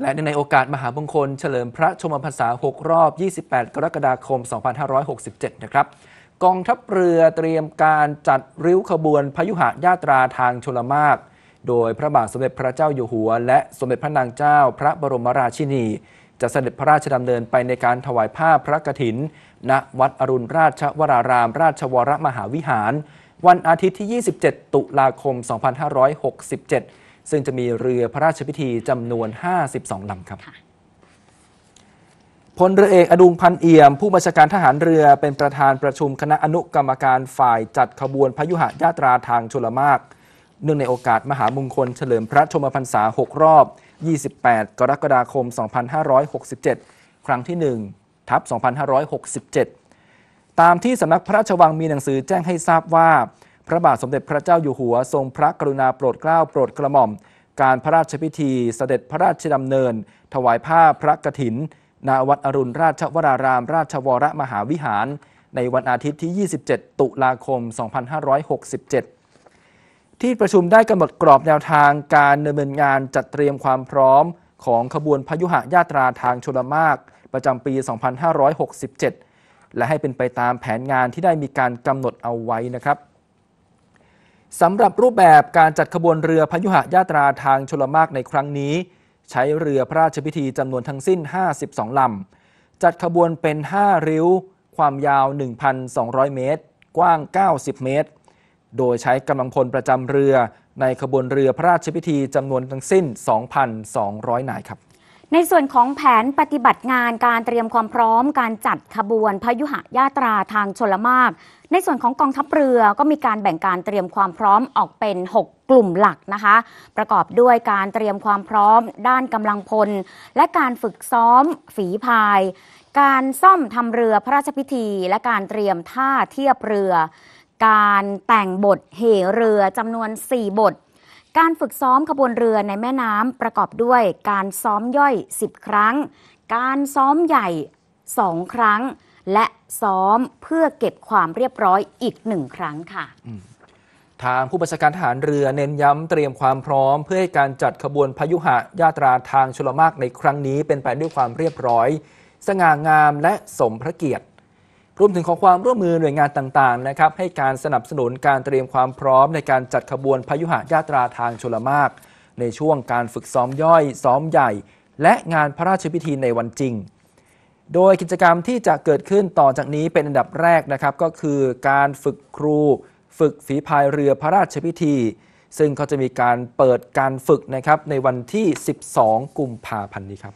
และในโอกาสมหามงคลเฉลิมพระชมพรรษา6รอบ 28 กรกฎาคม 2567นะครับกองทัพเรือเตรียมการจัดริ้วขบวนพยุหะญาตราทางชลมากโดยพระบาทสมเด็จพระเจ้าอยู่หัว และสมเด็จพระนางเจ้าพระบรมราชินี จะเสด็จพระราชดำเนินไปในการถวายผ้าพระกฐิน ณวัดอรุณราชวรารามราชวรมหาวิหาร วันอาทิตย์ที่ 27 ตุลาคม 2567ซึ่งจะมีเรือพระราชพิธีจำนวน 52ลำครับพลเรือเอกอดุงพันเอี่ยมผู้บัญชาการทหารเรือเป็นประธานประชุมคณะอนุกรรมการฝ่ายจัดขบวนพยุหญาตราทางชลมากเนื่องในโอกาสมหามงคลเฉลิมพระชมพรรษา6 รอบ 28 กรกฎาคม 2567 ครั้งที่ 1 ทับ 2567 ตามที่สำนักพระราชวังมีหนังสือแจ้งให้ทราบว่าพระบาทสมเด็จพระเจ้าอยู่หัวทรงพระกรุณาโปรดเกล้าโปรดกระหม่อม การพระราชพิธีเสด็จพระราชดำเนิน ถวายผ้าพระกฐินนาวัดอรุณราชวราราม ราชวรมหาวิหาร ในวันอาทิตย์ที่ 27 ตุลาคม 2567 ที่ประชุมได้กำหนดกรอบแนวทางการดำเนินงานจัดเตรียมความพร้อมของขบวนพยุหะญาตราทางชลมากประจำปี 2567 และให้เป็นไปตามแผนงานที่ได้มีการกำหนดเอาไว้นะครับสำหรับรูปแบบการจัดขบวนเรือพยุหะยาตราทางชลมากในครั้งนี้ ใช้เรือพระราชพิธีจำนวนทั้งสิ้น 52 ลำจัดขบวนเป็น 5 ริ้วความยาว 1,200 เมตร กว้าง 90 เมตร โดยใช้กำลังพลประจำเรือในขบวนเรือพระราชพิธีจำนวนทั้งสิ้น 2,200 นายครับในส่วนของแผนปฏิบัติงานการเตรียมความพร้อมการจัดขบวนพยุหะยาตราทางชลมาก ในส่วนของกองทัพเรือก็มีการแบ่งการเตรียมความพร้อมออกเป็น 6 กลุ่มหลักนะคะประกอบด้วยการเตรียมความพร้อมด้านกำลังพล และการฝึกซ้อมฝีพาย การซ่อมทำเรือพระราชพิธี และการเตรียมท่าเทียบเรือ การแต่งบทเหเรือจำนวน4บทการฝึกซ้อมขบวนเรือในแม่น้ำประกอบด้วยการซ้อมย่อย 10 ครั้ง การซ้อมใหญ่ 2 ครั้ง และซ้อมเพื่อเก็บความเรียบร้อยอีกหนึ่งครั้งค่ะ ทางผู้บัญชาการทหารเรือเน้นย้ำเตรียมความพร้อม เพื่อให้การจัดขบวนพยุหะยาตราทางชลมากในครั้งนี้เป็นไปด้วยความเรียบร้อย สง่างามและสมพระเกียรติรวมถึงขอความร่วมมือหน่วยงานต่างๆนะครับ ให้การสนับสนุนการเตรียมความพร้อมในการจัดขบวนพยุหญาตราทางชลมากในช่วงการฝึกซ้อมย่อย ซ้อมใหญ่ และงานพระราชพิธีในวันจริง โดยกิจกรรมที่จะเกิดขึ้นต่อจากนี้เป็นอันดับแรกนะครับ ก็คือการฝึกครูฝึกฝีพายเรือพระราชพิธี ซึ่งก็จะมีการเปิดการฝึกนะครับในวันที่ 12 กุมภาพันธ์นี้ครับ